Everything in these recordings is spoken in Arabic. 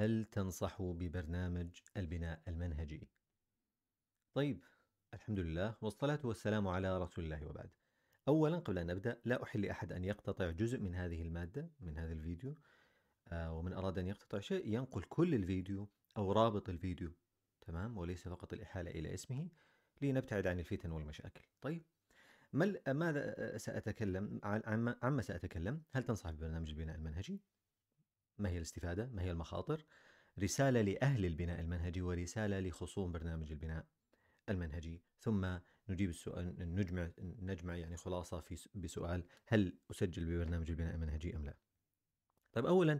هل تنصحوا ببرنامج البناء المنهجي؟ طيب الحمد لله والصلاة والسلام على رسول الله وبعد أولا قبل أن نبدأ لا أحل لأحد أن يقتطع جزء من هذه المادة من هذا الفيديو آه، ومن أراد أن يقتطع شيء ينقل كل الفيديو أو رابط الفيديو تمام وليس فقط الإحالة إلى اسمه لنبتعد عن الفتن والمشاكل طيب ماذا آه، سأتكلم عما سأتكلم هل تنصح ببرنامج البناء المنهجي ما هي الاستفادة ما هي المخاطر رسالة لأهل البناء المنهجي ورسالة لخصوم برنامج البناء المنهجي ثم نجيب السؤال نجمع نجمع يعني خلاصة في بسؤال هل أسجل ببرنامج البناء المنهجي أم لا طيب أولا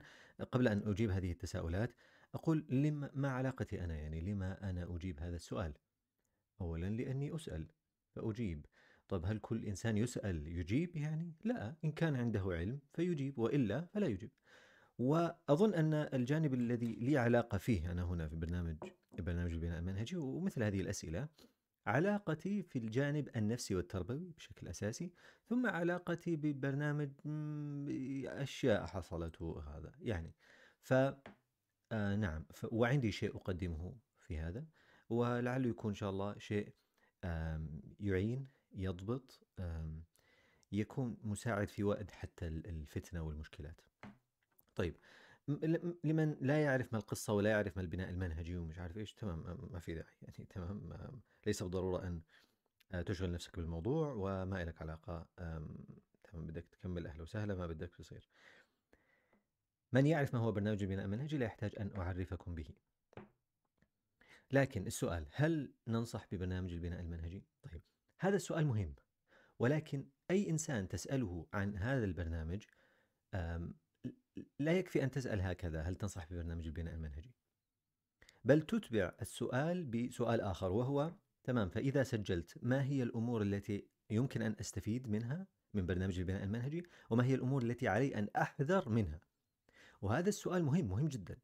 قبل أن أجيب هذه التساؤلات أقول لما ما علاقتي أنا يعني لما أنا أجيب هذا السؤال أولا لأني أسأل فأجيب طب هل كل إنسان يسأل يجيب يعني لا إن كان عنده علم فيجيب وإلا فلا يجيب واظن ان الجانب الذي لي علاقه فيه انا هنا في برنامج برنامج البناء المنهجي ومثل هذه الاسئله علاقتي في الجانب النفسي والتربوي بشكل اساسي ثم علاقتي ببرنامج اشياء حصلت وهذا يعني ف آه، نعم ف... وعندي شيء اقدمه في هذا ولعله يكون ان شاء الله شيء يعين يضبط يكون مساعد في وقت حتى الفتنه والمشكلات طيب لمن لا يعرف ما القصة ولا يعرف ما البناء المنهجي ومش عارف إيش تمام ما في داعي يعني تمام ليس بالضرورة أن آه، تشغل نفسك بالموضوع وما لك علاقة تمام بدك تكمل أهلا وسهلا ما بدك بصير من يعرف ما هو برنامج البناء المنهجي لا يحتاج أن أعرفكم به لكن السؤال هل ننصح ببرنامج البناء المنهجي؟ طيب هذا السؤال مهم ولكن أي إنسان تسأله عن هذا البرنامج لا يكفي أن تسأل هكذا هل تنصح ببرنامج البناء المنهجي بل تتبع السؤال بسؤال آخر وهو تمام فإذا سجلت ما هي الأمور التي يمكن أن أستفيد منها من برنامج البناء المنهجي وما هي الأمور التي علي أن أحذر منها وهذا السؤال مهم مهم جدا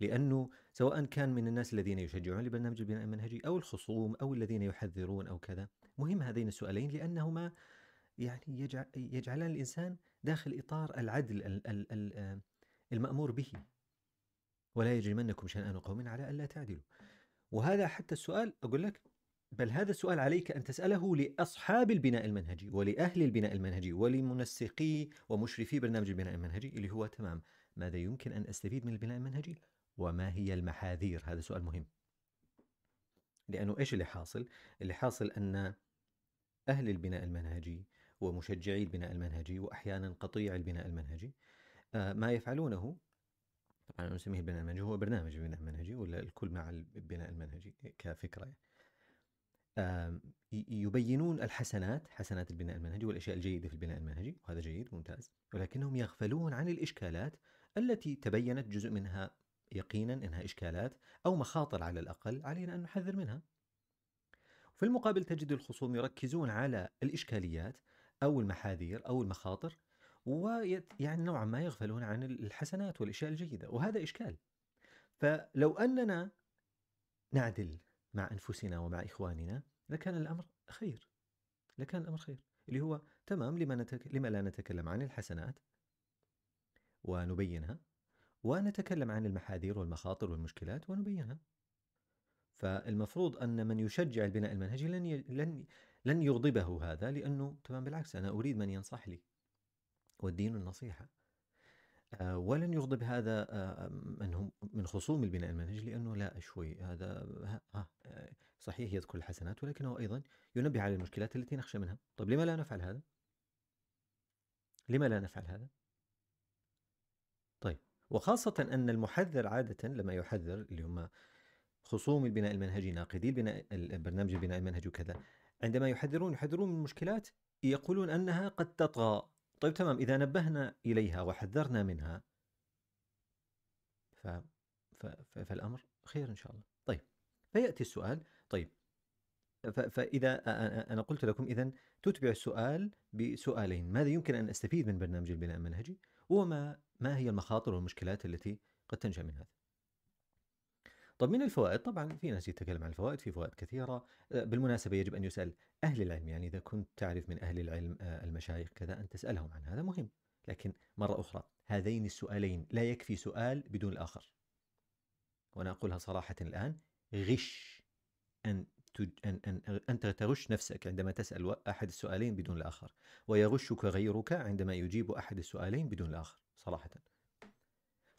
لأنه سواء كان من الناس الذين يشجعون لبرنامج البناء المنهجي أو الخصوم أو الذين يحذرون أو كذا مهم هذين السؤالين لأنهما يعني يجعلان الإنسان داخل إطار العدل آه، المأمور به ولا يجرمنكم شنآن قوم على ألا تعدلوا وهذا حتى السؤال أقول لك بل هذا السؤال عليك أن تسأله لأصحاب البناء المنهجي ولأهل البناء المنهجي ولمنسقي ومشرفي برنامج البناء المنهجي اللي هو تمام ماذا يمكن أن أستفيد من البناء المنهجي وما هي المحاذير هذا سؤال مهم لأنه إيش اللي حاصل اللي حاصل أن أهل البناء المنهجي ومشجعي البناء المنهجي واحيانا قطيع البناء المنهجي آه، ما يفعلونه طبعا انا نسميه البناء المنهجي هو برنامج البناء المنهجي ولا الكل مع البناء المنهجي كفكره يعني. يبينون الحسنات حسنات البناء المنهجي والاشياء الجيده في البناء المنهجي وهذا جيد ممتاز ولكنهم يغفلون عن الاشكالات التي تبينت جزء منها يقينا انها اشكالات او مخاطر على الاقل علينا ان نحذر منها. في المقابل تجد الخصوم يركزون على الاشكاليات أو المحاذير أو المخاطر ويعني نوعا ما يغفلون عن الحسنات والأشياء الجيدة وهذا إشكال فلو أننا نعدل مع أنفسنا ومع إخواننا لكان الأمر خير لكان الأمر خير اللي هو تمام لما, نتك... لما لا نتكلم عن الحسنات ونبينها ونتكلم عن المحاذير والمخاطر والمشكلات ونبينها فالمفروض أن من يشجع البناء المنهجي لن ي... لن لن يغضبه هذا لأنه تمام بالعكس أنا أريد من ينصح لي والدين النصيحة آه، ولن يغضب هذا آه، من هم من خصوم البناء المنهجي لانه لا شوي هذا آه، صحيح يذكر الحسنات ولكنه ايضا ينبه على المشكلات التي نخشى منها، طيب لما لا نفعل هذا؟ لما لا نفعل هذا؟ طيب وخاصة أن المحذر عادة لما يحذر اللي هم خصوم البناء المنهجي ناقدي البناء برنامج البناء المنهجي وكذا عندما يحذرون يحذرون من مشكلات يقولون أنها قد تطغى طيب تمام إذا نبهنا إليها وحذرنا منها ف... ف... ف... فالأمر خير إن شاء الله طيب فيأتي السؤال طيب ف... فإذا أنا قلت لكم إذا تتبع السؤال بسؤالين ماذا يمكن أن أستفيد من برنامج البناء المنهجي وما ما هي المخاطر والمشكلات التي قد تنشأ من هذا طب من الفوائد طبعا في ناس يتكلم عن الفوائد في فوائد كثيره بالمناسبه يجب ان يسال اهل العلم يعني اذا كنت تعرف من اهل العلم المشايخ كذا ان تسالهم عن هذا مهم لكن مره اخرى هذين السؤالين لا يكفي سؤال بدون الاخر وانا اقولها صراحه الان غش ان أن, أن, أن تغش نفسك عندما تسأل أحد السؤالين بدون الآخر ويغشك غيرك عندما يجيب أحد السؤالين بدون الآخر صراحة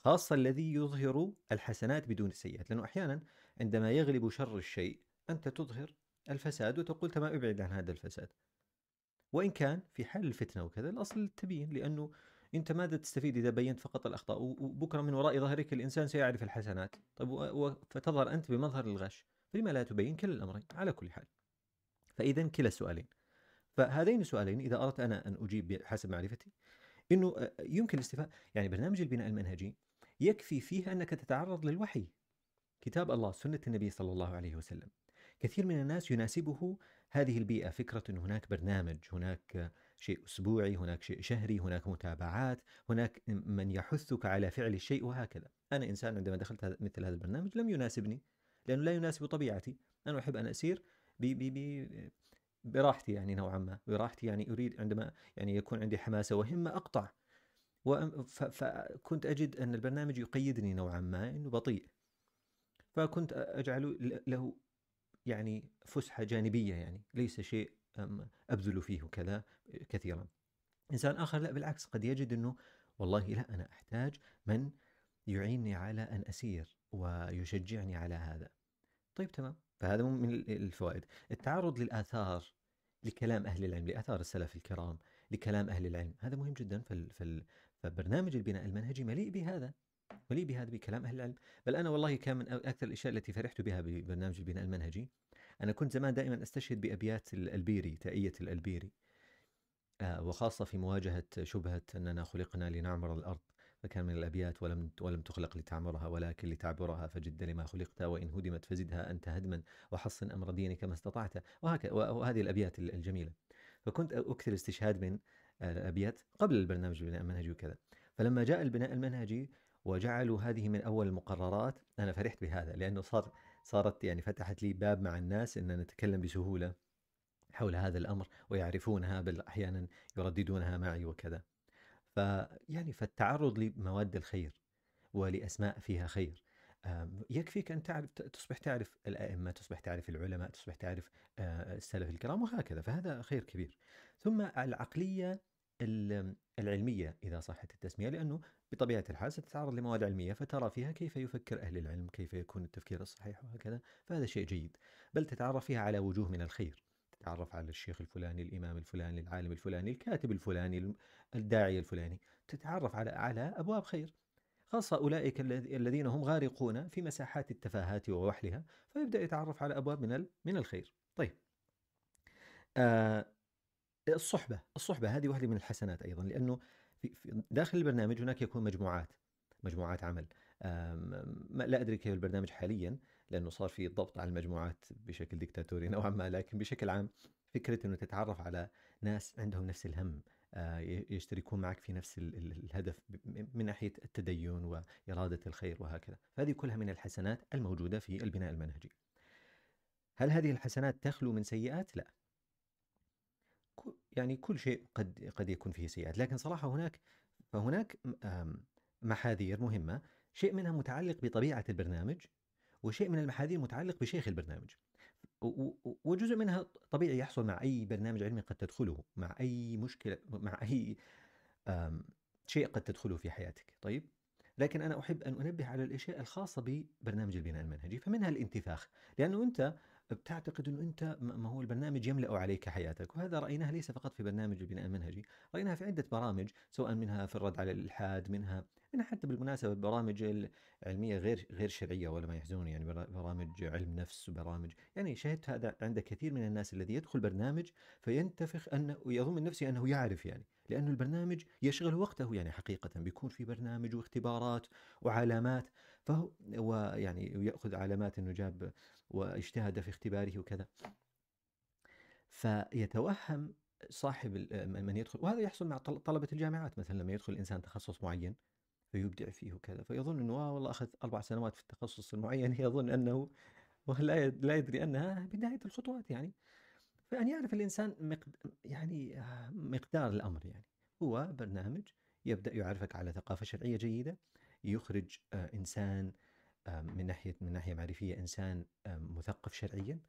خاصة الذي يظهر الحسنات بدون السيئات لأنه أحيانا عندما يغلب شر الشيء أنت تظهر الفساد وتقول تمام ابعد عن هذا الفساد وإن كان في حال الفتنة وكذا الأصل التبيين لأنه أنت ماذا تستفيد إذا بينت فقط الأخطاء وبكرة من وراء ظهرك الإنسان سيعرف الحسنات طيب فتظهر أنت بمظهر الغش فلما لا تبين كلا الأمرين على كل حال فإذا كلا السؤالين فهذين السؤالين إذا أردت أنا أن أجيب حسب معرفتي أنه يمكن الاستفاء يعني برنامج البناء المنهجي يكفي فيها أنك تتعرض للوحي كتاب الله سنة النبي صلى الله عليه وسلم كثير من الناس يناسبه هذه البيئة فكرة أن هناك برنامج هناك شيء أسبوعي هناك شيء شهري هناك متابعات هناك من يحثك على فعل الشيء وهكذا أنا إنسان عندما دخلت مثل هذا البرنامج لم يناسبني لأنه لا يناسب طبيعتي أنا أحب أن أسير بي بي بي براحتي يعني نوعا ما براحتي يعني أريد عندما يعني يكون عندي حماسة وهمة أقطع فكنت أجد أن البرنامج يقيدني نوعا ما أنه بطيء فكنت اجعله له يعني فسحة جانبية يعني ليس شيء أبذل فيه كذا كثيرا إنسان آخر لا بالعكس قد يجد أنه والله لا أنا أحتاج من يعينني على أن أسير ويشجعني على هذا طيب تمام فهذا من الفوائد التعرض للآثار لكلام أهل العلم لآثار السلف الكرام لكلام أهل العلم هذا مهم جدا في فبرنامج البناء المنهجي مليء بهذا مليء بهذا بكلام أهل العلم بل أنا والله كان من أكثر الأشياء التي فرحت بها ببرنامج البناء المنهجي أنا كنت زمان دائما أستشهد بأبيات الألبيري تائية الألبيري آه، وخاصة في مواجهة شبهة أننا خلقنا لنعمر الأرض فكان من الأبيات ولم ولم تخلق لتعمرها ولكن لتعبرها فجد لما خلقت وإن هدمت فزدها أنت هدما وحصن أمر دينك ما استطعت وهكذا وهذه الأبيات الجميلة فكنت أكثر استشهاد من الابيات قبل البرنامج البناء المنهجي وكذا فلما جاء البناء المنهجي وجعلوا هذه من اول المقررات انا فرحت بهذا لانه صار صارت يعني فتحت لي باب مع الناس ان نتكلم بسهوله حول هذا الامر ويعرفونها بل احيانا يرددونها معي وكذا فيعني فالتعرض لمواد الخير ولاسماء فيها خير آه، يكفيك ان تعرف تصبح تعرف الائمه، تصبح تعرف العلماء، تصبح تعرف آه، السلف الكرام وهكذا، فهذا خير كبير. ثم العقليه العلمية إذا صحت التسمية لأنه بطبيعة الحال ستتعرض لمواد علمية فترى فيها كيف يفكر أهل العلم كيف يكون التفكير الصحيح وهكذا فهذا شيء جيد بل تتعرف فيها على وجوه من الخير تتعرف على الشيخ الفلاني الإمام الفلاني العالم الفلاني الكاتب الفلاني الداعية الفلاني تتعرف على على أبواب خير خاصة أولئك الذين هم غارقون في مساحات التفاهات ووحلها فيبدأ يتعرف على أبواب من من الخير طيب آه الصحبه، الصحبه هذه واحده من الحسنات ايضا لانه في داخل البرنامج هناك يكون مجموعات مجموعات عمل لا ادري كيف البرنامج حاليا لانه صار في ضغط على المجموعات بشكل ديكتاتوري نوعا ما لكن بشكل عام فكره انه تتعرف على ناس عندهم نفس الهم آه، يشتركون معك في نفس الهدف من ناحيه التدين واراده الخير وهكذا، فهذه كلها من الحسنات الموجوده في البناء المنهجي. هل هذه الحسنات تخلو من سيئات؟ لا، يعني كل شيء قد قد يكون فيه سيئات لكن صراحه هناك فهناك محاذير مهمه شيء منها متعلق بطبيعه البرنامج وشيء من المحاذير متعلق بشيخ البرنامج وجزء منها طبيعي يحصل مع اي برنامج علمي قد تدخله مع اي مشكله مع اي شيء قد تدخله في حياتك طيب لكن انا احب ان انبه على الاشياء الخاصه ببرنامج البناء المنهجي فمنها الانتفاخ لانه انت بتعتقد انه انت ما هو البرنامج يملا عليك حياتك وهذا رايناه ليس فقط في برنامج البناء المنهجي رايناها في عده برامج سواء منها في الرد على الالحاد منها منها حتى بالمناسبه البرامج العلميه غير غير شرعيه ولا ما يحزون يعني برامج علم نفس وبرامج يعني شاهدت هذا عند كثير من الناس الذي يدخل برنامج فينتفخ انه ويظن من نفسه انه يعرف يعني لأن البرنامج يشغل وقته يعني حقيقة بيكون في برنامج واختبارات وعلامات فهو ويعني يأخذ علامات انه جاب واجتهد في اختباره وكذا فيتوهم صاحب آه، من يدخل وهذا يحصل مع طلبة الجامعات مثلا لما يدخل الإنسان تخصص معين فيبدع فيه وكذا فيظن أنه آه والله أخذ أربع سنوات في التخصص المعين يظن أنه ولا لا يدري أنها بداية الخطوات يعني فأن يعرف الإنسان مقد... يعني آه، مقدار الأمر يعني هو برنامج يبدأ يعرفك على ثقافة شرعية جيدة يخرج آه، انسان من ناحيه من ناحيه معرفيه انسان مثقف شرعيا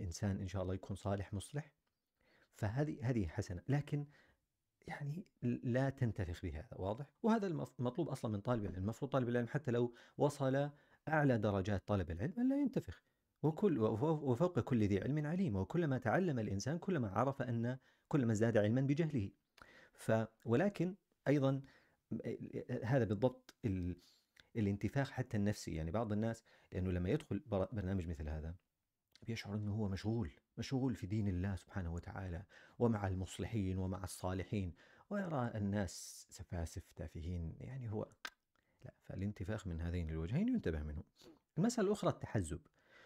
انسان ان شاء الله يكون صالح مصلح فهذه هذه حسنه لكن يعني لا تنتفخ بهذا واضح وهذا المطلوب اصلا من طالب العلم المفروض طالب العلم حتى لو وصل اعلى درجات طلب العلم لا ينتفخ وكل وفوق كل ذي علم عليم وكلما تعلم الانسان كلما عرف ان كلما ازداد علما بجهله ف ولكن ايضا هذا بالضبط ال... الانتفاخ حتى النفسي يعني بعض الناس لانه لما يدخل برنامج مثل هذا بيشعر انه هو مشغول مشغول في دين الله سبحانه وتعالى ومع المصلحين ومع الصالحين ويرى الناس سفاسف تافهين يعني هو لا فالانتفاخ من هذين الوجهين ينتبه منه المسألة الأخرى التحزب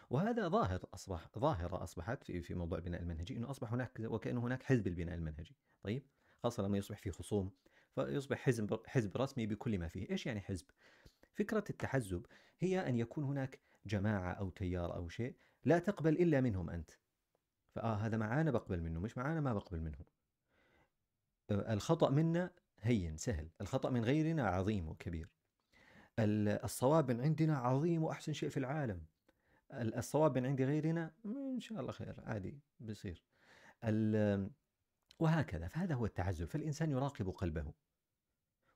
وهذا ظاهر أصبح ظاهرة أصبحت في في موضوع البناء المنهجي أنه أصبح هناك وكأنه هناك حزب البناء المنهجي طيب خاصة لما يصبح في خصوم فيصبح حزب حزب رسمي بكل ما فيه، ايش يعني حزب؟ فكرة التحزب هي أن يكون هناك جماعة أو تيار أو شيء لا تقبل إلا منهم أنت. فآه هذا معانا بقبل منه، مش معانا ما بقبل منه. آه، الخطأ منا هين سهل، الخطأ من غيرنا عظيم وكبير. الصواب من عندنا عظيم وأحسن شيء في العالم. الصواب من عند غيرنا إن شاء الله خير عادي بيصير. وهكذا فهذا هو التعزف فالإنسان يراقب قلبه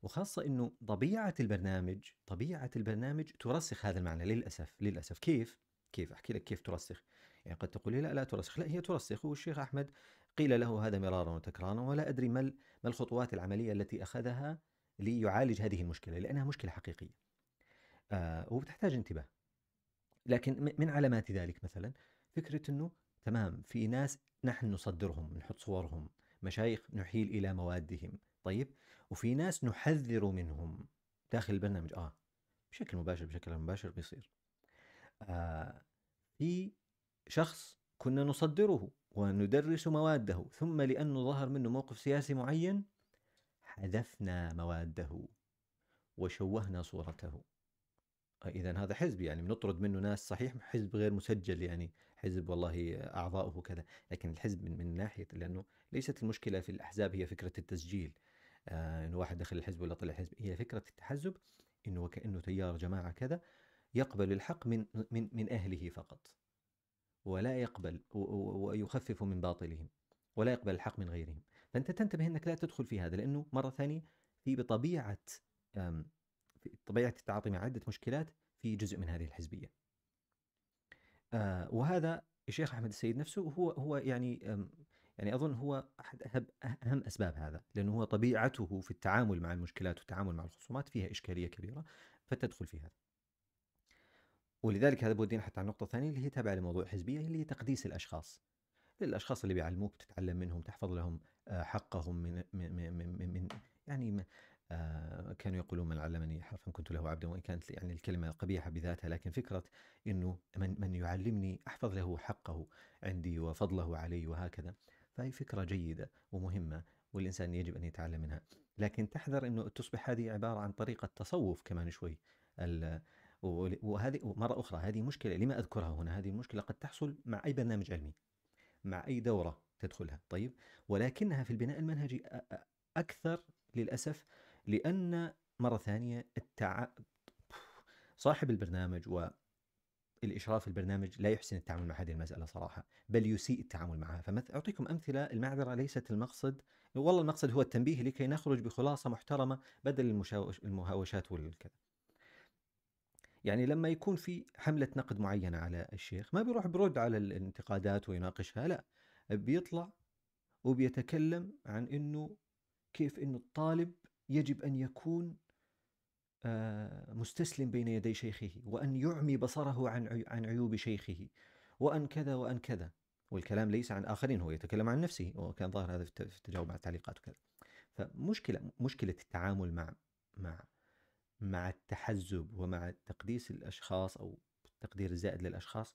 وخاصة أنه طبيعة البرنامج طبيعة البرنامج ترسخ هذا المعنى للأسف للأسف كيف؟ كيف أحكي لك كيف ترسخ يعني قد تقول لي لا لا ترسخ لا هي ترسخ والشيخ أحمد قيل له هذا مرارا وتكرارا ولا أدري ما ما الخطوات العملية التي أخذها ليعالج هذه المشكلة لأنها مشكلة حقيقية آه وبتحتاج انتباه لكن من علامات ذلك مثلا فكرة أنه تمام في ناس نحن نصدرهم نحط صورهم مشايخ نحيل إلى موادهم طيب وفي ناس نحذر منهم داخل البرنامج آه بشكل مباشر بشكل غير مباشر بيصير آه في شخص كنا نصدره وندرس مواده ثم لأنه ظهر منه موقف سياسي معين حذفنا مواده وشوهنا صورته إذا هذا حزب يعني بنطرد منه ناس صحيح حزب غير مسجل يعني حزب والله أعضاؤه كذا لكن الحزب من, من ناحية لأنه ليست المشكلة في الأحزاب هي فكرة التسجيل آه إنه واحد دخل الحزب ولا طلع الحزب هي فكرة التحزب إنه وكأنه تيار جماعة كذا يقبل الحق من من من أهله فقط ولا يقبل ويخفف من باطلهم ولا يقبل الحق من غيرهم فأنت تنتبه أنك لا تدخل في هذا لأنه مرة ثانية في بطبيعة طبيعة التعاطي مع عدة مشكلات في جزء من هذه الحزبية آه، وهذا الشيخ أحمد السيد نفسه هو هو يعني يعني أظن هو أحد أهم أسباب هذا لأنه هو طبيعته في التعامل مع المشكلات والتعامل مع الخصومات فيها إشكالية كبيرة فتدخل في هذا ولذلك هذا بودينا حتى على النقطة الثانية اللي هي تابعة لموضوع الحزبيه اللي هي تقديس الأشخاص للأشخاص اللي بيعلموك تتعلم منهم تحفظ لهم آه، حقهم من, من, من, من يعني آه، كانوا يقولون من علمني حرفا كنت له عبدا وان كانت يعني الكلمه قبيحه بذاتها لكن فكره انه من من يعلمني احفظ له حقه عندي وفضله علي وهكذا فهي فكره جيده ومهمه والانسان يجب ان يتعلم منها لكن تحذر انه تصبح هذه عباره عن طريقه تصوف كمان شوي وهذه مره اخرى هذه مشكله لما اذكرها هنا هذه المشكله قد تحصل مع اي برنامج علمي مع اي دوره تدخلها طيب ولكنها في البناء المنهجي اكثر للاسف لأن مرة ثانية التع... صاحب البرنامج و الاشراف البرنامج لا يحسن التعامل مع هذه المساله صراحه، بل يسيء التعامل معها، فاعطيكم اعطيكم امثله المعذره ليست المقصد، والله المقصد هو التنبيه لكي نخرج بخلاصه محترمه بدل المشاوش المهاوشات والكذا. يعني لما يكون في حمله نقد معينه على الشيخ ما بيروح برد على الانتقادات ويناقشها لا، بيطلع وبيتكلم عن انه كيف انه الطالب يجب أن يكون آه، مستسلم بين يدي شيخه وأن يعمي بصره عن عن عيوب شيخه وأن كذا وأن كذا والكلام ليس عن آخرين هو يتكلم عن نفسه وكان ظاهر هذا في التجاوب مع التعليقات وكذا فمشكلة مشكلة التعامل مع مع مع التحزب ومع تقديس الأشخاص أو التقدير الزائد للأشخاص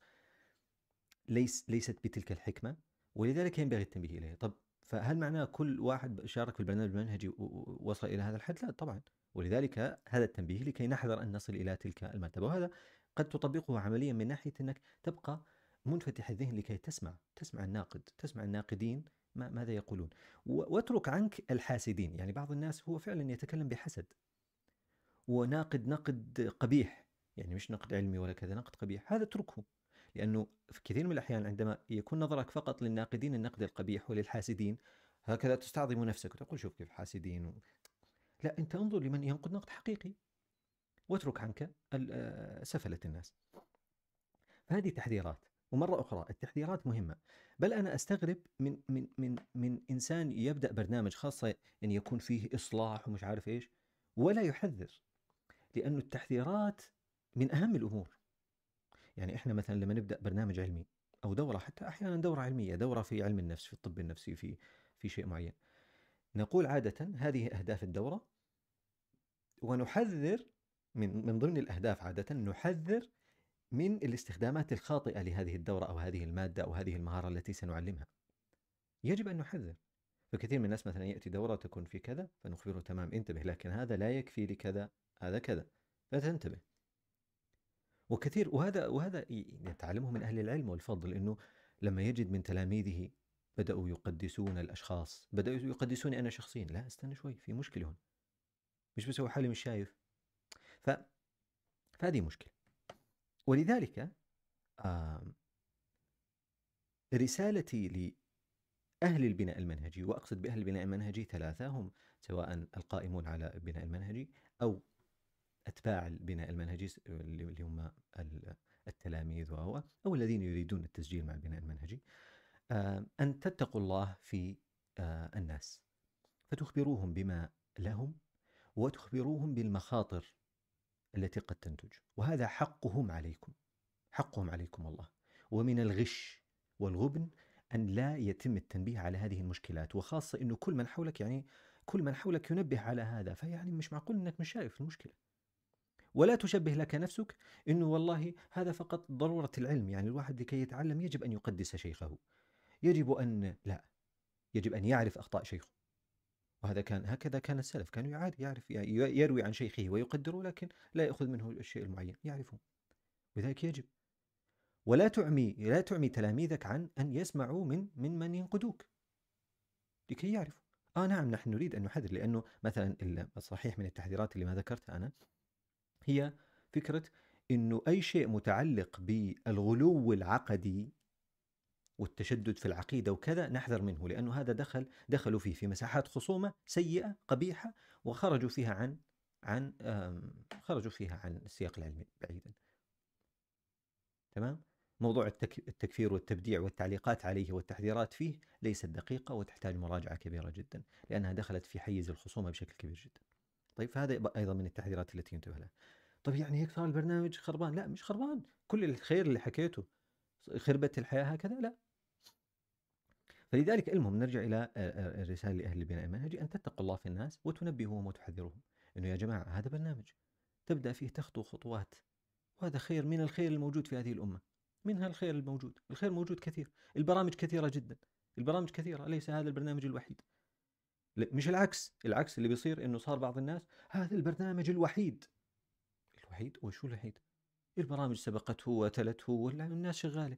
ليس ليست بتلك الحكمة ولذلك ينبغي التنبيه إليها طب فهل معناه كل واحد شارك في البرنامج المنهجي ووصل الى هذا الحد؟ لا طبعا ولذلك هذا التنبيه لكي نحذر ان نصل الى تلك المرتبه وهذا قد تطبقه عمليا من ناحيه انك تبقى منفتح الذهن لكي تسمع تسمع الناقد تسمع الناقدين ما ماذا يقولون واترك عنك الحاسدين يعني بعض الناس هو فعلا يتكلم بحسد وناقد نقد قبيح يعني مش نقد علمي ولا كذا نقد قبيح هذا اتركه لأنه في كثير من الأحيان عندما يكون نظرك فقط للناقدين النقد القبيح وللحاسدين هكذا تستعظم نفسك وتقول شوف كيف حاسدين و... لا أنت انظر لمن ينقد نقد حقيقي واترك عنك آه، سفلة الناس فهذه تحذيرات ومرة أخرى التحذيرات مهمة بل أنا أستغرب من من من من إنسان يبدأ برنامج خاصة أن يعني يكون فيه إصلاح ومش عارف إيش ولا يحذر لأن التحذيرات من أهم الأمور يعني احنا مثلا لما نبدا برنامج علمي او دوره حتى احيانا دوره علميه دوره في علم النفس في الطب النفسي في في شيء معين نقول عاده هذه اهداف الدوره ونحذر من من ضمن الاهداف عاده نحذر من الاستخدامات الخاطئه لهذه الدوره او هذه الماده او هذه المهاره التي سنعلمها يجب ان نحذر فكثير من الناس مثلا ياتي دوره تكون في كذا فنخبره تمام انتبه لكن هذا لا يكفي لكذا هذا كذا فتنتبه وكثير وهذا وهذا يتعلمه من اهل العلم والفضل انه لما يجد من تلاميذه بداوا يقدسون الاشخاص، بداوا يقدسوني انا شخصيا، لا استنى شوي في مشكله هنا. مش بسوي حالي مش شايف. ف فهذه مشكله. ولذلك آه رسالتي لأهل البناء المنهجي وأقصد بأهل البناء المنهجي ثلاثة هم سواء القائمون على البناء المنهجي أو اتباع البناء المنهجي اللي هم التلاميذ او او الذين يريدون التسجيل مع البناء المنهجي آه، ان تتقوا الله في آه، الناس فتخبروهم بما لهم وتخبروهم بالمخاطر التي قد تنتج وهذا حقهم عليكم حقهم عليكم والله ومن الغش والغبن أن لا يتم التنبيه على هذه المشكلات وخاصة أنه كل من حولك يعني كل من حولك ينبه على هذا فيعني مش معقول أنك مش شايف المشكلة ولا تشبه لك نفسك انه والله هذا فقط ضروره العلم يعني الواحد لكي يتعلم يجب ان يقدس شيخه يجب ان لا يجب ان يعرف اخطاء شيخه وهذا كان هكذا كان السلف كانوا يعادي يعرف يعني يروي عن شيخه ويقدره لكن لا ياخذ منه الشيء المعين يعرفه لذلك يجب ولا تعمي لا تعمي تلاميذك عن ان يسمعوا من من من ينقدوك لكي يعرفوا اه نعم نحن نريد ان نحذر لانه مثلا الصحيح من التحذيرات اللي ما ذكرتها انا هي فكرة انه اي شيء متعلق بالغلو العقدي والتشدد في العقيدة وكذا نحذر منه لأنه هذا دخل دخلوا فيه في مساحات خصومة سيئة قبيحة وخرجوا فيها عن عن خرجوا فيها عن السياق العلمي بعيدا تمام موضوع التكفير والتبديع والتعليقات عليه والتحذيرات فيه ليست دقيقة وتحتاج مراجعة كبيرة جدا لأنها دخلت في حيز الخصومة بشكل كبير جدا طيب فهذا ايضا من التحذيرات التي ينتبه لها. طيب يعني هيك صار البرنامج خربان، لا مش خربان، كل الخير اللي حكيته خربت الحياه هكذا لا. فلذلك المهم نرجع الى آه، آه، الرساله لاهل البناء المنهجي ان تتقوا الله في الناس وتنبهوهم وتحذرهم، انه يا جماعه هذا برنامج تبدا فيه تخطو خطوات وهذا خير من الخير الموجود في هذه الامه. منها الخير الموجود، الخير موجود كثير، البرامج كثيره جدا، البرامج كثيره، ليس هذا البرنامج الوحيد. مش العكس العكس اللي بيصير انه صار بعض الناس هذا البرنامج الوحيد الوحيد وشو الوحيد البرامج سبقته وتلته ولا الناس شغاله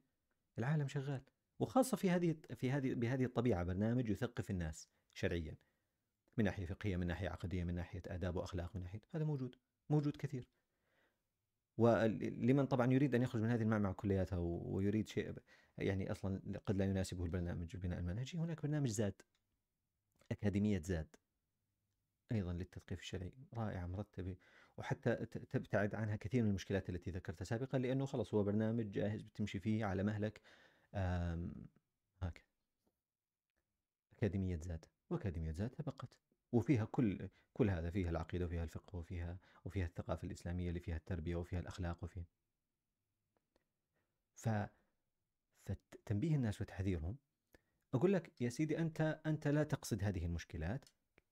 العالم شغال وخاصه في هذه في هذه بهذه الطبيعه برنامج يثقف الناس شرعيا من ناحيه فقهيه من ناحيه عقديه من ناحيه اداب واخلاق من ناحيه هذا موجود موجود كثير ولمن طبعا يريد ان يخرج من هذه المعمعه كلياتها ويريد شيء يعني اصلا قد لا يناسبه البرنامج البناء المنهجي هناك برنامج زاد أكاديمية زاد أيضا للتثقيف الشرعي رائعة مرتبة وحتى تبتعد عنها كثير من المشكلات التي ذكرتها سابقا لأنه خلص هو برنامج جاهز بتمشي فيه على مهلك هكذا أكاديمية زاد وأكاديمية زاد تبقت وفيها كل كل هذا فيها العقيدة وفيها الفقه وفيها وفيها الثقافة الإسلامية اللي فيها التربية وفيها الأخلاق وفيها ف فتنبيه الناس وتحذيرهم اقول لك يا سيدي انت انت لا تقصد هذه المشكلات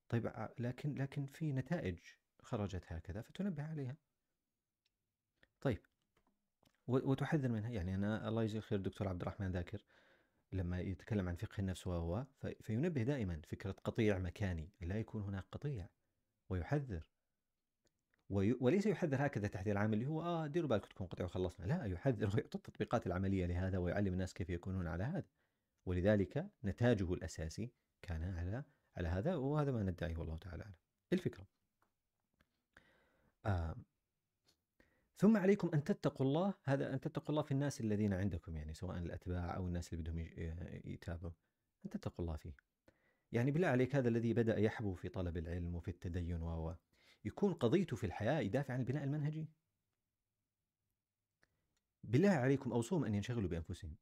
طيب آه، لكن لكن في نتائج خرجت هكذا فتنبه عليها طيب وتحذر منها يعني انا الله يجزيه الخير دكتور عبد الرحمن ذاكر لما يتكلم عن فقه النفس وهو فينبه دائما فكرة قطيع مكاني لا يكون هناك قطيع ويحذر وي وليس يحذر هكذا تحذير عام اللي هو اه ديروا بالكم تكون قطيع وخلصنا لا يحذر ويعطي التطبيقات العملية لهذا ويعلم الناس كيف يكونون على هذا ولذلك نتاجه الأساسي كان على على هذا وهذا ما ندعيه والله تعالى أعلم الفكرة آه ثم عليكم أن تتقوا الله هذا أن تتقوا الله في الناس الذين عندكم يعني سواء الأتباع أو الناس اللي بدهم يتابعوا أن تتقوا الله فيه يعني بالله عليك هذا الذي بدأ يحبو في طلب العلم وفي التدين و يكون قضيته في الحياة يدافع عن البناء المنهجي بالله عليكم أوصوهم أن ينشغلوا بأنفسهم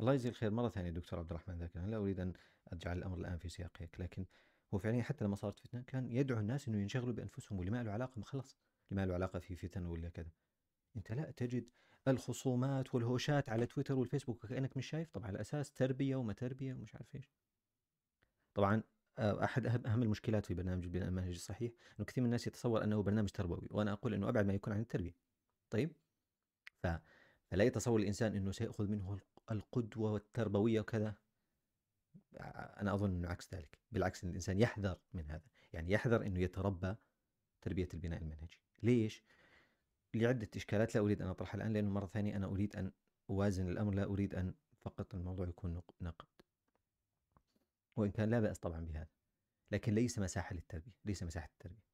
الله يجزي الخير مرة ثانية دكتور عبد الرحمن ذاك أنا لا أريد أن أجعل الأمر الآن في سياق هيك لكن هو فعليا حتى لما صارت فتنة كان يدعو الناس أنه ينشغلوا بأنفسهم واللي ما له علاقة ما خلص اللي ما له علاقة في فتن ولا كذا أنت لا تجد الخصومات والهوشات على تويتر والفيسبوك وكأنك مش شايف طبعا على أساس تربية وما تربية ومش عارف إيش طبعا آه، احد اهم المشكلات في برنامج البناء المنهج الصحيح انه كثير من الناس يتصور انه برنامج تربوي وانا اقول انه ابعد ما يكون عن التربيه طيب ف... فلا يتصور الانسان انه سياخذ منه القدوه والتربويه وكذا انا اظن انه عكس ذلك بالعكس إن الانسان يحذر من هذا يعني يحذر انه يتربى تربيه البناء المنهجي ليش لعده اشكالات لا اريد ان اطرحها الان لانه مره ثانيه انا اريد ان اوازن الامر لا اريد ان فقط الموضوع يكون نقد وان كان لا باس طبعا بهذا لكن ليس مساحه للتربيه ليس مساحه للتربيه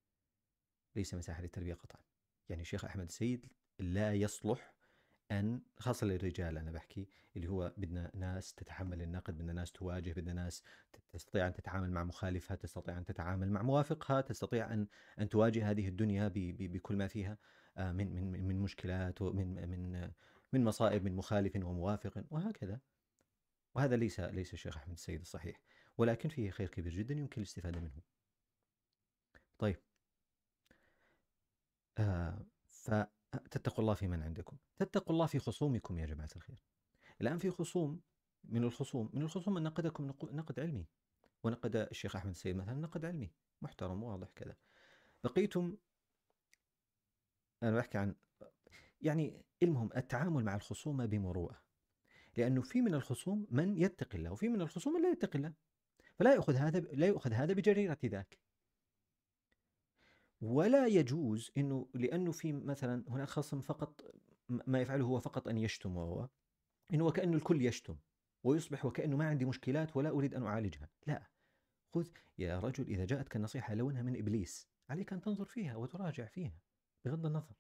ليس مساحه للتربيه قطعا يعني الشيخ احمد السيد لا يصلح ان خاصه للرجال انا بحكي اللي هو بدنا ناس تتحمل النقد، بدنا ناس تواجه، بدنا ناس تستطيع ان تتعامل مع مخالفها، تستطيع ان تتعامل مع موافقها، تستطيع ان ان تواجه هذه الدنيا بكل ما فيها آه، من من من مشكلات ومن من من مصائب من مخالف وموافق وهكذا. وهذا ليس ليس الشيخ احمد السيد الصحيح، ولكن فيه خير كبير جدا يمكن الاستفاده منه. طيب. آه ف تتقوا الله في من عندكم تتقوا الله في خصومكم يا جماعة الخير الآن في خصوم من الخصوم من الخصوم من نقدكم نقد علمي ونقد الشيخ أحمد السيد مثلا نقد علمي محترم واضح كذا بقيتم أنا بحكي عن يعني المهم التعامل مع الخصومة بمروءة لأنه في من الخصوم من يتقي الله وفي من الخصوم من لا يتقي الله فلا يأخذ هذا لا يأخذ هذا بجريرة ذاك ولا يجوز انه لانه في مثلا هناك خصم فقط ما يفعله هو فقط ان يشتم وهو انه وكانه الكل يشتم ويصبح وكانه ما عندي مشكلات ولا اريد ان اعالجها، لا خذ يا رجل اذا جاءتك النصيحه لونها من ابليس عليك ان تنظر فيها وتراجع فيها بغض النظر.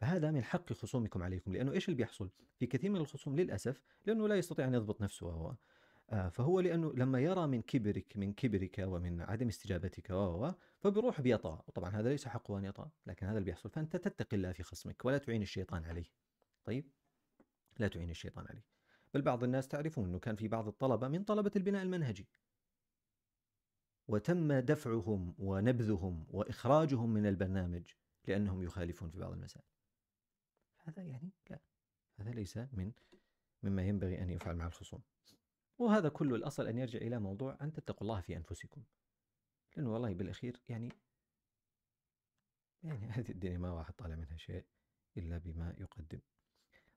فهذا من حق خصومكم عليكم لانه ايش اللي بيحصل؟ في كثير من الخصوم للاسف لانه لا يستطيع ان يضبط نفسه هو آه، فهو لانه لما يرى من كبرك من كبرك ومن عدم استجابتك و فبيروح بيطا وطبعا هذا ليس حقه ان يطا لكن هذا اللي بيحصل، فانت تتقي الله في خصمك ولا تعين الشيطان عليه. طيب؟ لا تعين الشيطان عليه. بل بعض الناس تعرفون انه كان في بعض الطلبه من طلبه البناء المنهجي. وتم دفعهم ونبذهم واخراجهم من البرنامج لانهم يخالفون في بعض المسائل. هذا يعني لا هذا ليس من مما ينبغي ان يفعل مع الخصوم. وهذا كله الأصل أن يرجع إلى موضوع أن تتقوا الله في أنفسكم لأنه والله بالأخير يعني يعني هذه الدنيا ما واحد طالع منها شيء إلا بما يقدم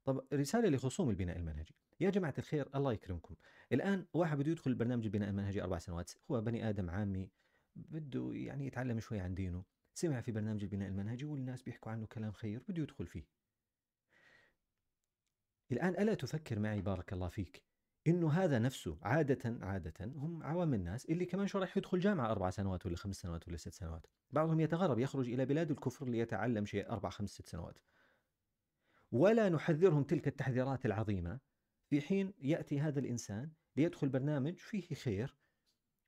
طب رسالة لخصوم البناء المنهجي يا جماعة الخير الله يكرمكم الآن واحد بده يدخل برنامج البناء المنهجي أربع سنوات هو بني آدم عامي بده يعني يتعلم شوي عن دينه سمع في برنامج البناء المنهجي والناس بيحكوا عنه كلام خير بده يدخل فيه الآن ألا تفكر معي بارك الله فيك انه هذا نفسه عاده عاده هم عوام الناس اللي كمان شو راح يدخل جامعه اربع سنوات ولا خمس سنوات ولا ست سنوات، بعضهم يتغرب يخرج الى بلاد الكفر ليتعلم شيء اربع خمس ست سنوات. ولا نحذرهم تلك التحذيرات العظيمه في حين ياتي هذا الانسان ليدخل برنامج فيه خير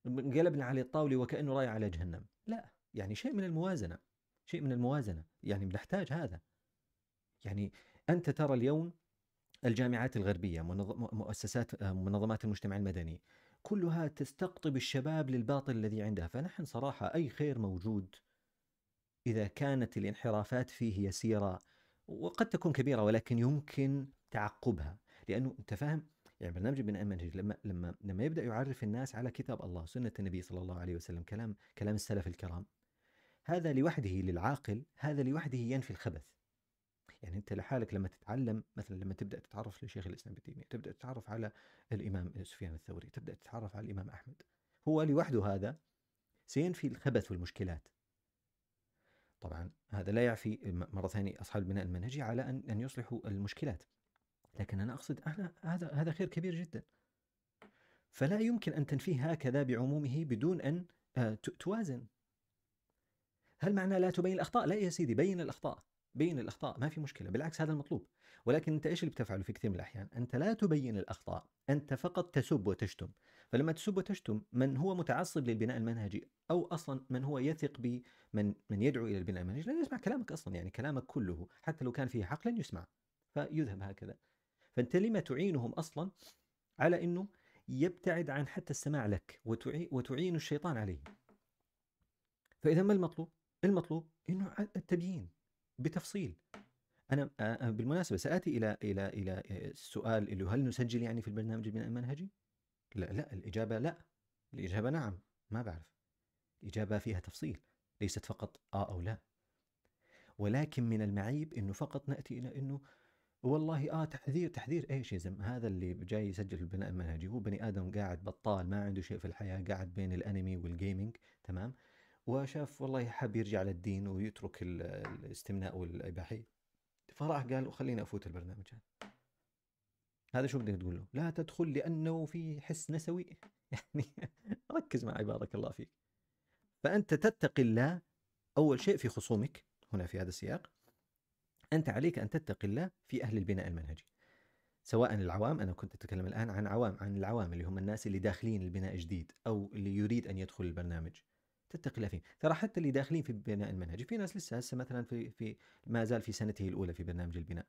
انقلبنا عليه الطاوله وكانه رايح على جهنم، لا يعني شيء من الموازنه شيء من الموازنه، يعني بنحتاج هذا. يعني انت ترى اليوم الجامعات الغربية مؤسسات آه، منظمات المجتمع المدني كلها تستقطب الشباب للباطل الذي عندها فنحن صراحة أي خير موجود إذا كانت الانحرافات فيه يسيرة وقد تكون كبيرة ولكن يمكن تعقبها لأنه أنت فاهم يعني برنامج ابن المنهج لما لما لما يبدا يعرف الناس على كتاب الله وسنه النبي صلى الله عليه وسلم كلام كلام السلف الكرام هذا لوحده للعاقل هذا لوحده ينفي الخبث يعني انت لحالك لما تتعلم مثلا لما تبدا تتعرف لشيخ الاسلام ابن تيميه تبدا تتعرف على الامام سفيان الثوري تبدا تتعرف على الامام احمد هو لوحده هذا سينفي الخبث والمشكلات طبعا هذا لا يعفي مره ثانيه اصحاب البناء المنهجي على ان ان يصلحوا المشكلات لكن انا اقصد انا هذا هذا خير كبير جدا فلا يمكن ان تنفيه هكذا بعمومه بدون ان آه، توازن هل معنى لا تبين الاخطاء؟ لا يا سيدي بين الاخطاء بين الاخطاء ما في مشكله بالعكس هذا المطلوب ولكن انت ايش اللي بتفعله في كثير من الاحيان انت لا تبين الاخطاء انت فقط تسب وتشتم فلما تسب وتشتم من هو متعصب للبناء المنهجي او اصلا من هو يثق بمن من يدعو الى البناء المنهجي لن يسمع كلامك اصلا يعني كلامك كله حتى لو كان فيه حق لن يسمع فيذهب هكذا فانت لما تعينهم اصلا على انه يبتعد عن حتى السماع لك وتعين الشيطان عليه فاذا ما المطلوب المطلوب انه التبيين بتفصيل انا بالمناسبه ساتي الى الى الى السؤال آه، اللي هل نسجل يعني في البرنامج البناء المنهجي؟ لا لا الاجابه لا الاجابه نعم ما بعرف الاجابه فيها تفصيل ليست فقط اه او لا ولكن من المعيب انه فقط ناتي الى انه والله اه تحذير تحذير ايش يا زلمه هذا اللي جاي يسجل في البناء المنهجي هو بني ادم قاعد بطال ما عنده شيء في الحياه قاعد بين الانمي والجيمنج تمام وشاف والله حاب يرجع للدين ويترك الاستمناء والاباحيه فراح قال خليني افوت البرنامج هذا هذا شو بدك تقول له لا تدخل لانه في حس نسوي يعني ركز معي بارك الله فيك فانت تتقي الله اول شيء في خصومك هنا في هذا السياق انت عليك ان تتقي الله في اهل البناء المنهجي سواء العوام انا كنت اتكلم الان عن عوام عن العوام اللي هم الناس اللي داخلين البناء جديد او اللي يريد ان يدخل البرنامج تتقي فيه ترى حتى اللي داخلين في البناء المنهجي في ناس لسه هسه مثلا في في ما زال في سنته الاولى في برنامج البناء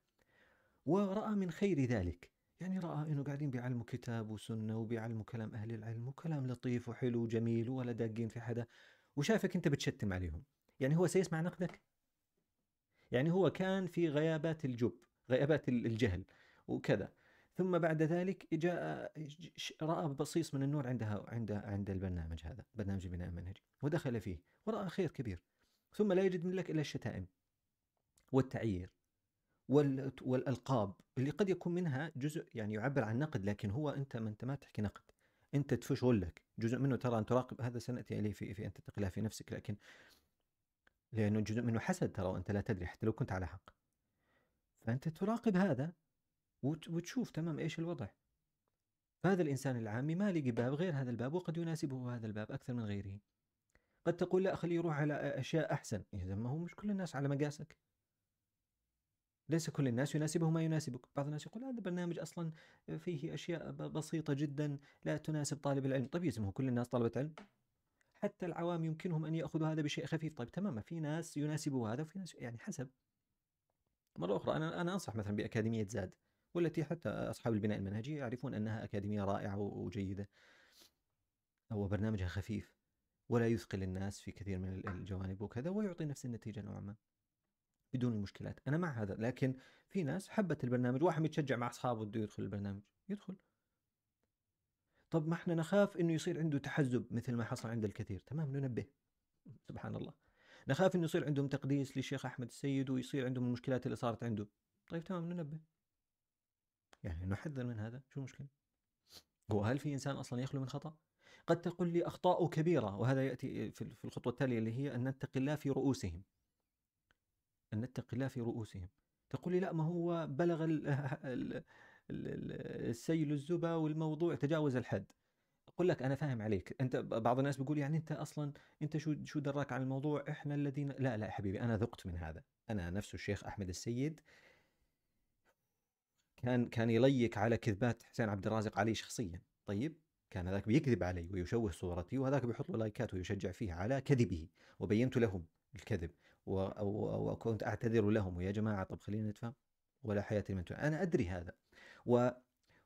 وراى من خير ذلك يعني راى انه قاعدين بيعلموا كتاب وسنه وبيعلموا كلام اهل العلم وكلام لطيف وحلو وجميل ولا داقين في حدا وشافك انت بتشتم عليهم يعني هو سيسمع نقدك يعني هو كان في غيابات الجب غيابات الجهل وكذا ثم بعد ذلك جاء راى بصيص من النور عندها عند عند البرنامج هذا برنامج البناء المنهجي ودخل فيه وراى خير كبير ثم لا يجد من لك الا الشتائم والتعيير والالقاب اللي قد يكون منها جزء يعني يعبر عن نقد لكن هو انت ما انت ما تحكي نقد انت تفش غلك جزء منه ترى ان تراقب هذا سناتي اليه في, في ان تتقلها في نفسك لكن لانه جزء منه حسد ترى وانت لا تدري حتى لو كنت على حق فانت تراقب هذا وتشوف تمام ايش الوضع هذا الانسان العامي ما لقي باب غير هذا الباب وقد يناسبه هذا الباب اكثر من غيره قد تقول لا خليه يروح على اشياء احسن اذا ما هو مش كل الناس على مقاسك ليس كل الناس يناسبه ما يناسبك بعض الناس يقول هذا برنامج أصلا فيه أشياء بسيطة جدا لا تناسب طالب العلم طيب يسمه كل الناس طلبة علم حتى العوام يمكنهم أن يأخذوا هذا بشيء خفيف طيب تماما في ناس يناسبوا هذا وفي ناس يعني حسب مرة أخرى أنا أنا أنصح مثلا بأكاديمية زاد والتي حتى أصحاب البناء المنهجي يعرفون أنها أكاديمية رائعة وجيدة أو برنامجها خفيف ولا يثقل الناس في كثير من الجوانب وكذا ويعطي نفس النتيجة نوعا ما بدون المشكلات أنا مع هذا لكن في ناس حبت البرنامج واحد متشجع مع أصحابه بده يدخل البرنامج يدخل طب ما احنا نخاف انه يصير عنده تحزب مثل ما حصل عند الكثير تمام ننبه سبحان الله نخاف انه يصير عندهم تقديس للشيخ احمد السيد ويصير عندهم المشكلات اللي صارت عنده طيب تمام ننبه يعني نحذر من هذا شو المشكلة هو هل في إنسان أصلا يخلو من خطأ قد تقول لي أخطاء كبيرة وهذا يأتي في الخطوة التالية اللي هي أن نتقي الله في رؤوسهم أن نتقي الله في رؤوسهم تقول لي لا ما هو بلغ الـ الـ الـ السيل الزبا والموضوع تجاوز الحد اقول لك انا فاهم عليك انت بعض الناس بيقول يعني انت اصلا انت شو شو دراك عن الموضوع احنا الذين لا لا حبيبي انا ذقت من هذا انا نفس الشيخ احمد السيد كان كان يليق على كذبات حسين عبد الرازق علي شخصيا طيب كان ذاك بيكذب علي ويشوه صورتي وهذاك بيحط له لايكات ويشجع فيه على كذبه وبينت لهم الكذب وكنت اعتذر لهم ويا جماعه طب خلينا نتفهم ولا حياه من انا ادري هذا و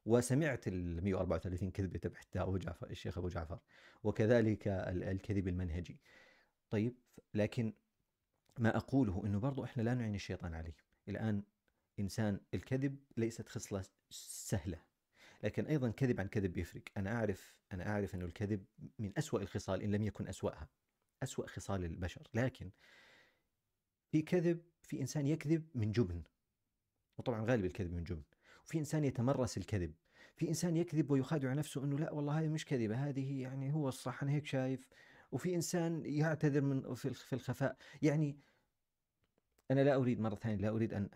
وسمعت ال 134 كذبه تبعت ابو جعفر الشيخ ابو جعفر وكذلك الكذب المنهجي طيب لكن ما اقوله انه برضو احنا لا نعين الشيطان عليه الان انسان الكذب ليست خصلة سهلة لكن أيضا كذب عن كذب يفرق أنا أعرف أنا أعرف أن الكذب من أسوأ الخصال إن لم يكن أسوأها أسوأ خصال البشر لكن في كذب في إنسان يكذب من جبن وطبعا غالب الكذب من جبن وفي إنسان يتمرس الكذب في إنسان يكذب ويخادع نفسه أنه لا والله هذه مش كذبة هذه يعني هو الصح أنا هيك شايف وفي إنسان يعتذر من في الخفاء يعني أنا لا أريد مرة ثانية لا أريد أن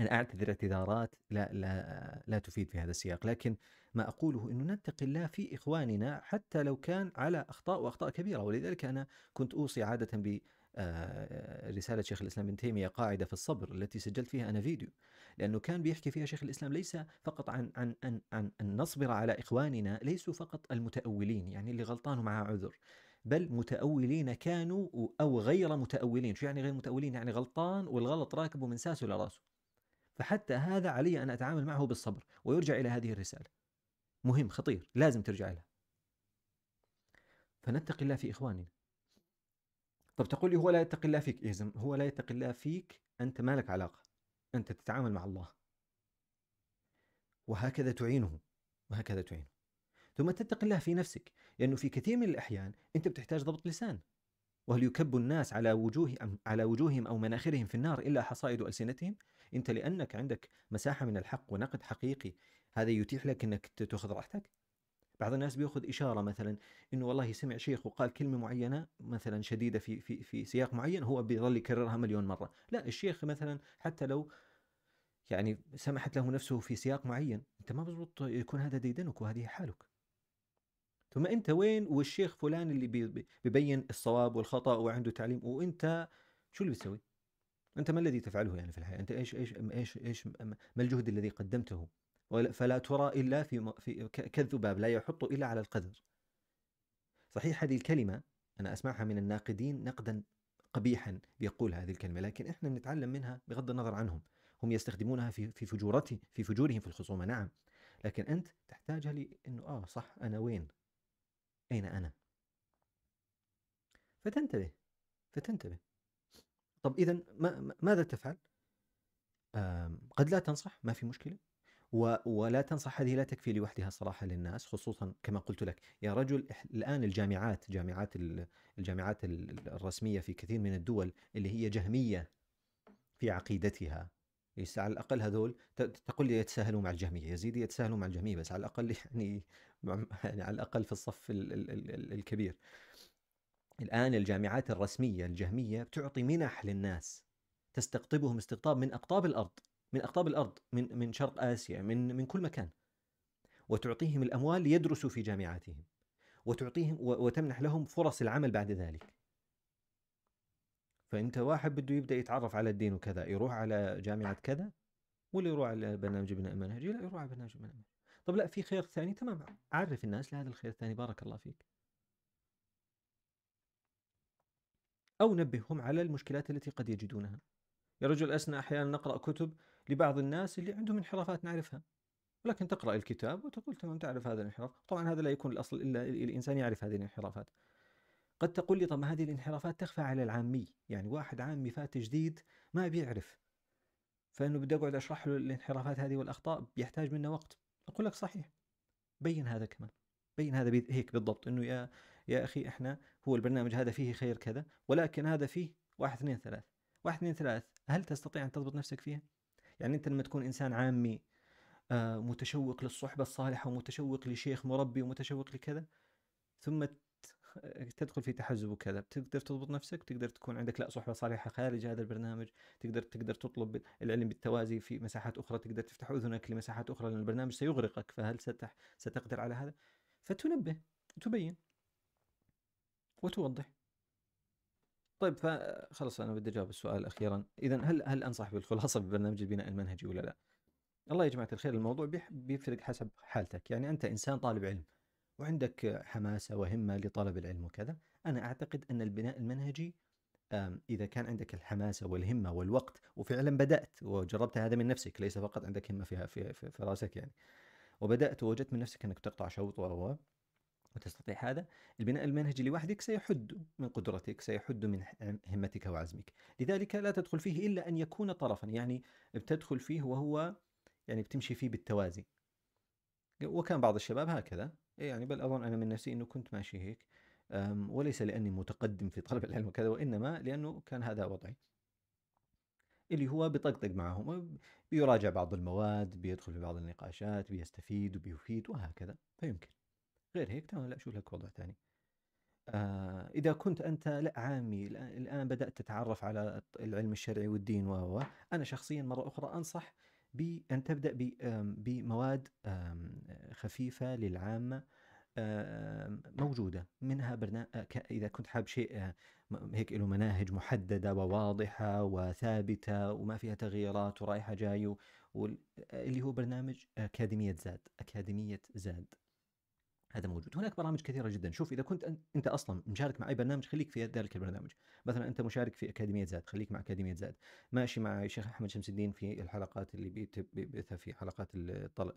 أنا أعتذر اعتذارات لا, لا, لا تفيد في هذا السياق لكن ما أقوله أنه نتقي الله في إخواننا حتى لو كان على أخطاء وأخطاء كبيرة ولذلك أنا كنت أوصي عادة ب آه، رسالة شيخ الإسلام ابن تيمية قاعدة في الصبر التي سجلت فيها أنا فيديو لأنه كان بيحكي فيها شيخ الإسلام ليس فقط عن عن عن, عن أن نصبر على إخواننا ليسوا فقط المتأولين يعني اللي غلطان ومعه عذر بل متأولين كانوا أو غير متأولين شو يعني غير متأولين يعني غلطان والغلط راكبه من ساسه لراسه فحتى هذا علي أن أتعامل معه بالصبر ويرجع إلى هذه الرسالة مهم خطير لازم ترجع لها فنتقي الله في إخواننا طب تقول لي هو لا يتقي الله فيك إيزم هو لا يتقي الله فيك أنت ما لك علاقة أنت تتعامل مع الله وهكذا تعينه وهكذا تعينه ثم تتقي الله في نفسك لأنه في كثير من الأحيان أنت بتحتاج ضبط لسان وهل يكب الناس على وجوه على وجوههم أو مناخرهم في النار إلا حصائد ألسنتهم انت لانك عندك مساحه من الحق ونقد حقيقي هذا يتيح لك انك تاخذ راحتك بعض الناس بياخذ اشاره مثلا انه والله سمع شيخ وقال كلمه معينه مثلا شديده في في في سياق معين هو بيظل يكررها مليون مره لا الشيخ مثلا حتى لو يعني سمحت له نفسه في سياق معين انت ما بزبط يكون هذا ديدنك وهذه حالك ثم انت وين والشيخ فلان اللي بيبين الصواب والخطا وعنده تعليم وانت شو اللي بتسوي انت ما الذي تفعله يعني في الحياه انت ايش ايش ايش ايش ما الجهد الذي قدمته فلا ترى الا في في كالذباب لا يحط الا على القدر صحيح هذه الكلمه انا اسمعها من الناقدين نقدا قبيحا يقول هذه الكلمه لكن احنا بنتعلم منها بغض النظر عنهم هم يستخدمونها في في فجورتهم في فجورهم في الخصومه نعم لكن انت تحتاجها لانه اه صح انا وين اين انا فتنتبه فتنتبه طب اذا ماذا تفعل؟ قد لا تنصح ما في مشكله ولا تنصح هذه لا تكفي لوحدها صراحه للناس خصوصا كما قلت لك يا رجل الان الجامعات جامعات الجامعات الرسميه في كثير من الدول اللي هي جهميه في عقيدتها على الاقل هذول تقول لي يتساهلوا مع الجهميه يا زيدي يتساهلوا مع الجهميه بس على الاقل يعني, يعني على الاقل في الصف الكبير الآن الجامعات الرسمية الجهمية تعطي منح للناس تستقطبهم استقطاب من أقطاب الأرض من أقطاب الأرض من من شرق آسيا من من كل مكان وتعطيهم الأموال ليدرسوا في جامعاتهم وتعطيهم وتمنح لهم فرص العمل بعد ذلك فأنت واحد بده يبدأ يتعرف على الدين وكذا يروح على جامعة كذا ولا يروح على برنامج بناء المنهجي لا يروح على برنامج بناء المنهجي طب لا في خير ثاني تمام عرف الناس لهذا الخير الثاني بارك الله فيك أو نبههم على المشكلات التي قد يجدونها يا رجل أسنا أحيانا نقرأ كتب لبعض الناس اللي عندهم انحرافات نعرفها ولكن تقرأ الكتاب وتقول تمام تعرف هذا الانحراف طبعا هذا لا يكون الأصل إلا الإنسان يعرف هذه الانحرافات قد تقول لي طب هذه الانحرافات تخفى على العامي يعني واحد عامي فات جديد ما بيعرف فانه بدي اقعد اشرح له الانحرافات هذه والاخطاء بيحتاج منه وقت اقول لك صحيح بين هذا كمان بين هذا هيك بالضبط انه يا يا أخي إحنا هو البرنامج هذا فيه خير كذا ولكن هذا فيه واحد اثنين ثلاث واحد اثنين ثلاث هل تستطيع أن تضبط نفسك فيها؟ يعني أنت لما تكون إنسان عامي آه، متشوق للصحبة الصالحة ومتشوق لشيخ مربي ومتشوق لكذا ثم تدخل في تحزب وكذا تقدر تضبط نفسك تقدر تكون عندك لا صحبه صالحه خارج هذا البرنامج تقدر تقدر تطلب العلم بالتوازي في مساحات اخرى تقدر تفتح اذنك لمساحات اخرى لان البرنامج سيغرقك فهل ستح ستقدر على هذا فتنبه تبين وتوضح طيب فخلص انا بدي اجاوب السؤال اخيرا اذا هل هل انصح بالخلاصه ببرنامج البناء المنهجي ولا لا؟ الله يا جماعه الخير الموضوع بيفرق حسب حالتك يعني انت انسان طالب علم وعندك حماسه وهمه لطلب العلم وكذا انا اعتقد ان البناء المنهجي اذا كان عندك الحماسه والهمه والوقت وفعلا بدات وجربت هذا من نفسك ليس فقط عندك همه فيها في, في, في راسك يعني وبدات ووجدت من نفسك انك تقطع شوط و وتستطيع هذا البناء المنهجي لوحدك سيحد من قدرتك سيحد من همتك وعزمك لذلك لا تدخل فيه إلا أن يكون طرفا يعني بتدخل فيه وهو يعني بتمشي فيه بالتوازي وكان بعض الشباب هكذا يعني بل أظن أنا من نفسي أنه كنت ماشي هيك وليس لأني متقدم في طلب العلم وكذا وإنما لأنه كان هذا وضعي اللي هو بيطقطق معهم بيراجع بعض المواد بيدخل في بعض النقاشات بيستفيد وبيفيد وهكذا فيمكن غير هيك تمام لا شوف لك وضع ثاني آه اذا كنت انت لا عامي الان بدات تتعرف على العلم الشرعي والدين و انا شخصيا مره اخرى انصح بان تبدا بمواد خفيفه للعامه موجودة منها برنامج آه، إذا كنت حاب شيء آه، هيك له مناهج محددة وواضحة وثابتة وما فيها تغييرات ورايحة جاي آه، اللي هو برنامج أكاديمية زاد أكاديمية زاد هذا موجود هناك برامج كثيره جدا شوف اذا كنت انت اصلا مشارك مع اي برنامج خليك في ذلك البرنامج مثلا انت مشارك في اكاديميه زاد خليك مع اكاديميه زاد ماشي مع الشيخ احمد شمس الدين في الحلقات اللي بيبثها في حلقات الطل...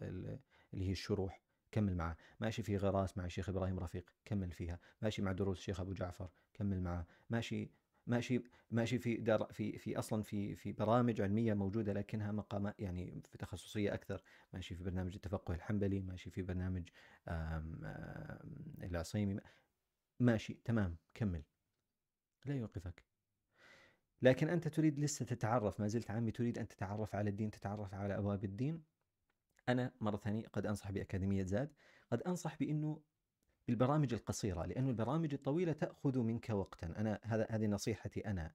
اللي هي الشروح كمل معه ماشي في غراس مع الشيخ ابراهيم رفيق كمل فيها ماشي مع دروس الشيخ ابو جعفر كمل معه ماشي ماشي ماشي في در في في اصلا في في برامج علميه موجوده لكنها مقامات يعني في تخصصيه اكثر ماشي في برنامج التفقه الحنبلي ماشي في برنامج آم آم العصيمي ماشي تمام كمل لا يوقفك لكن انت تريد لسه تتعرف ما زلت عامي تريد ان تتعرف على الدين تتعرف على ابواب الدين انا مره ثانيه قد انصح باكاديميه زاد قد انصح بانه بالبرامج القصيرة لأن البرامج الطويلة تأخذ منك وقتا أنا هذا هذه نصيحتي أنا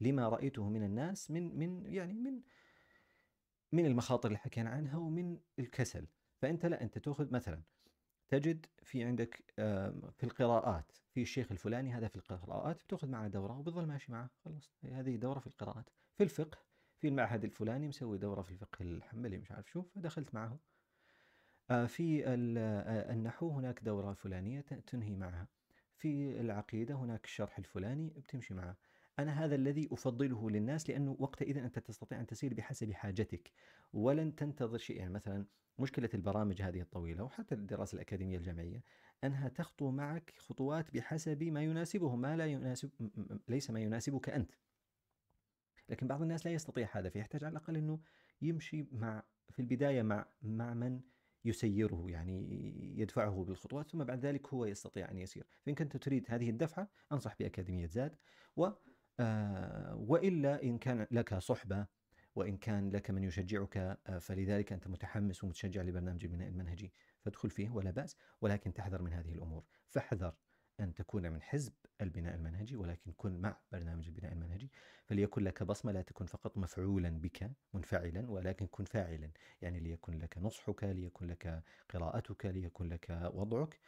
لما رأيته من الناس من من يعني من من المخاطر اللي حكينا عنها ومن الكسل فأنت لا أنت تأخذ مثلا تجد في عندك في القراءات في الشيخ الفلاني هذا في القراءات بتاخذ معه دوره وبتظل ماشي معه خلص هذه دوره في القراءات في الفقه في المعهد الفلاني مسوي دوره في الفقه الحنبلي مش عارف شو فدخلت معه آه، في آه، النحو هناك دورة فلانية تنهي معها في العقيدة هناك الشرح الفلاني بتمشي معه أنا هذا الذي أفضله للناس لأنه وقتئذ أنت تستطيع أن تسير بحسب حاجتك ولن تنتظر شيء يعني مثلا مشكلة البرامج هذه الطويلة وحتى الدراسة الأكاديمية الجامعية أنها تخطو معك خطوات بحسب ما يناسبه ما لا يناسب ليس ما يناسبك أنت لكن بعض الناس لا يستطيع هذا فيحتاج على الأقل أنه يمشي مع في البداية مع مع من يسيره يعني يدفعه بالخطوات ثم بعد ذلك هو يستطيع ان يسير، فان كنت تريد هذه الدفعه انصح باكاديميه زاد و آه، والا ان كان لك صحبه وان كان لك من يشجعك آه، فلذلك انت متحمس ومتشجع لبرنامج البناء المنهجي فادخل فيه ولا باس ولكن تحذر من هذه الامور، فاحذر أن تكون من حزب البناء المنهجي ولكن كن مع برنامج البناء المنهجي فليكن لك بصمة لا تكن فقط مفعولا بك منفعلا ولكن كن فاعلا يعني ليكن لك نصحك ليكن لك قراءتك ليكن لك وضعك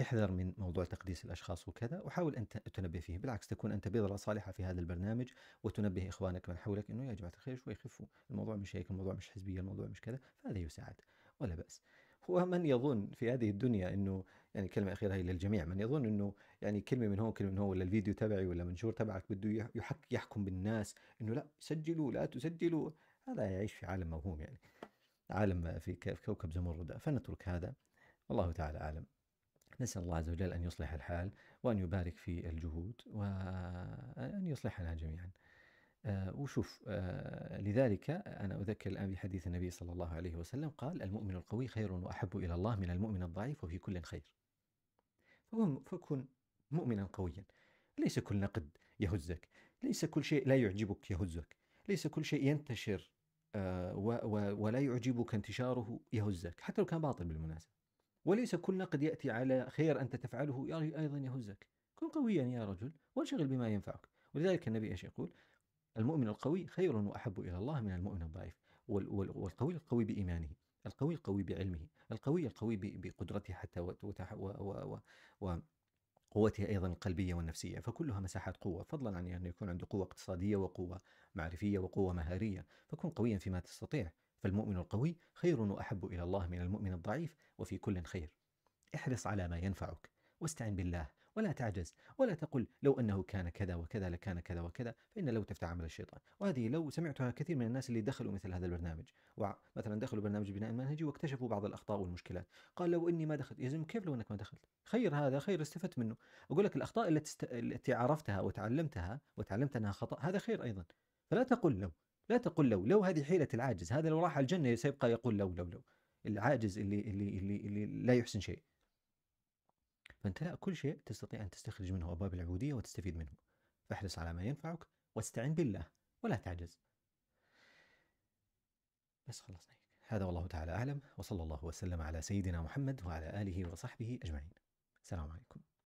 احذر من موضوع تقديس الاشخاص وكذا وحاول ان تنبه فيه بالعكس تكون انت بذره صالحه في هذا البرنامج وتنبه اخوانك من حولك انه يا جماعه الخير شوي خفوا الموضوع مش هيك الموضوع مش حزبيه الموضوع مش كذا فهذا يساعد ولا باس هو من يظن في هذه الدنيا انه يعني كلمه اخيره هي للجميع من يظن انه يعني كلمه من هون كلمه من هون ولا الفيديو تبعي ولا منشور تبعك بده يحك يحكم بالناس انه لا سجلوا لا تسجلوا هذا يعيش في عالم موهوم يعني عالم في كوكب زمرد فنترك هذا والله تعالى اعلم نسأل الله عز وجل أن يصلح الحال وأن يبارك في الجهود وأن يصلحنا جميعا آه، وشوف آه، لذلك أنا أذكر الآن بحديث النبي صلى الله عليه وسلم قال المؤمن القوي خير وأحب إلى الله من المؤمن الضعيف وفي كل خير فكن مؤمنا قويا ليس كل نقد يهزك ليس كل شيء لا يعجبك يهزك ليس كل شيء ينتشر آه، ولا يعجبك انتشاره يهزك حتى لو كان باطل بالمناسبة وليس كل نقد يأتي على خير أنت تفعله أيضا يهزك كن قويا يا رجل وانشغل بما ينفعك ولذلك النبي ايش يقول؟ المؤمن القوي خير وأحب إلى الله من المؤمن الضعيف والقوي القوي بإيمانه القوي القوي بعلمه القوي القوي بقدرته حتى وقوته أيضا القلبية والنفسية فكلها مساحات قوة فضلا عن أن يكون عنده قوة اقتصادية وقوة معرفية وقوة مهارية فكن قويا فيما تستطيع فالمؤمن القوي خير وأحب إلى الله من المؤمن الضعيف وفي كل خير احرص على ما ينفعك واستعن بالله ولا تعجز ولا تقل لو أنه كان كذا وكذا لكان كذا وكذا فإن لو تفتح عمل الشيطان وهذه لو سمعتها كثير من الناس اللي دخلوا مثل هذا البرنامج ومثلا دخلوا برنامج بناء المنهجي واكتشفوا بعض الأخطاء والمشكلات قال لو إني ما دخلت يا زلمة كيف لو أنك ما دخلت خير هذا خير استفدت منه أقول لك الأخطاء التي, التي عرفتها وتعلمتها وتعلمت أنها خطأ هذا خير أيضا فلا تقل لو لا تقل لو لو هذه حيلة العاجز هذا لو راح الجنة سيبقى يقول لو لو لو العاجز اللي اللي اللي, اللي لا يحسن شيء فأنت لا كل شيء تستطيع أن تستخرج منه أبواب العبودية وتستفيد منه فاحرص على ما ينفعك واستعن بالله ولا تعجز بس خلصنا هذا والله تعالى أعلم وصلى الله وسلم على سيدنا محمد وعلى آله وصحبه أجمعين السلام عليكم